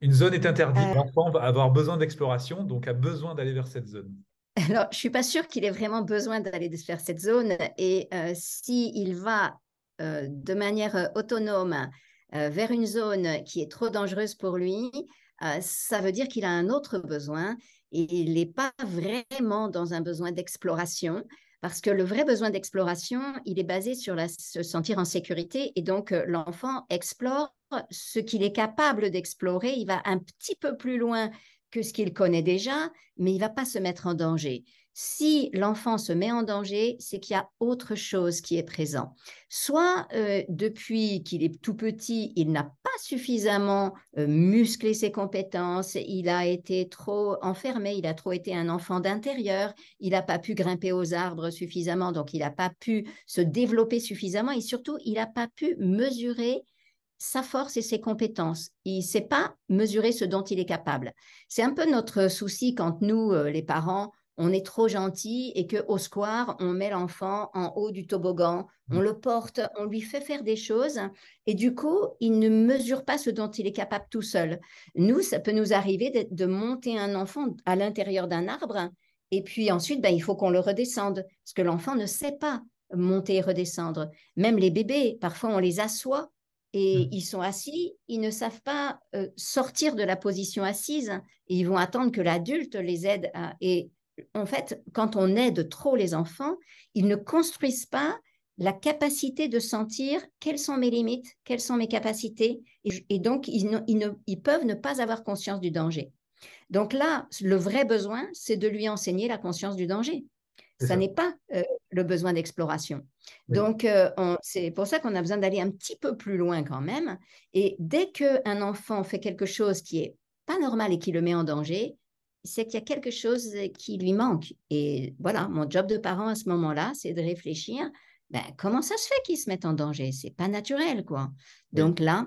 Une zone est interdite. Euh. L'enfant va avoir besoin d'exploration, donc a besoin d'aller vers cette zone. Alors, je ne suis pas sûre qu'il ait vraiment besoin d'aller vers cette zone. Et euh, si s'il va euh, de manière autonome vers une zone qui est trop dangereuse pour lui, ça veut dire qu'il a un autre besoin. Et il n'est pas vraiment dans un besoin d'exploration. Parce que le vrai besoin d'exploration, il est basé sur la, se sentir en sécurité. Et donc, euh, l'enfant explore ce qu'il est capable d'explorer. Il va un petit peu plus loin que ce qu'il connaît déjà, mais il ne va pas se mettre en danger si l'enfant se met en danger, c'est qu'il y a autre chose qui est présent. Soit euh, depuis qu'il est tout petit, il n'a pas suffisamment euh, musclé ses compétences, il a été trop enfermé, il a trop été un enfant d'intérieur, il n'a pas pu grimper aux arbres suffisamment, donc il n'a pas pu se développer suffisamment et surtout, il n'a pas pu mesurer sa force et ses compétences. Il ne sait pas mesurer ce dont il est capable. C'est un peu notre souci quand nous, euh, les parents, on est trop gentil et que au square, on met l'enfant en haut du toboggan, on mm. le porte, on lui fait faire des choses et du coup, il ne mesure pas ce dont il est capable tout seul. Nous, ça peut nous arriver de monter un enfant à l'intérieur d'un arbre et puis ensuite, ben, il faut qu'on le redescende parce que l'enfant ne sait pas monter et redescendre. Même les bébés, parfois, on les assoit et mm. ils sont assis, ils ne savent pas euh, sortir de la position assise et ils vont attendre que l'adulte les aide à, et en fait, quand on aide trop les enfants, ils ne construisent pas la capacité de sentir quelles sont mes limites, quelles sont mes capacités, et, donc ils, peuvent ne pas avoir conscience du danger. Donc là, le vrai besoin, c'est de lui enseigner la conscience du danger. Ça, n'est pas euh, le besoin d'exploration. Donc euh, c'est pour ça qu'on a besoin d'aller un petit peu plus loin quand même. Et dès qu'un enfant fait quelque chose qui est pas normal et qui le met en danger, c'est qu'il y a quelque chose euh, qui lui manque. Et voilà, mon job de parent à ce moment-là, c'est de réfléchir, ben, comment ça se fait qu'il se mette en danger C'est pas naturel, quoi. Donc là,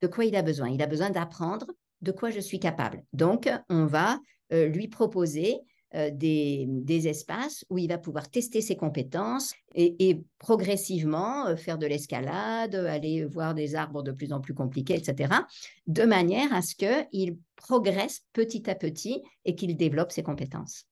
de quoi il a besoin Il a besoin d'apprendre de quoi je suis capable. Donc, on va euh, lui proposer euh, des, espaces où il va pouvoir tester ses compétences et, progressivement euh, faire de l'escalade, aller voir des arbres de plus en plus compliqués, etc., de manière à ce qu'il progresse petit à petit et qu'il développe ses compétences.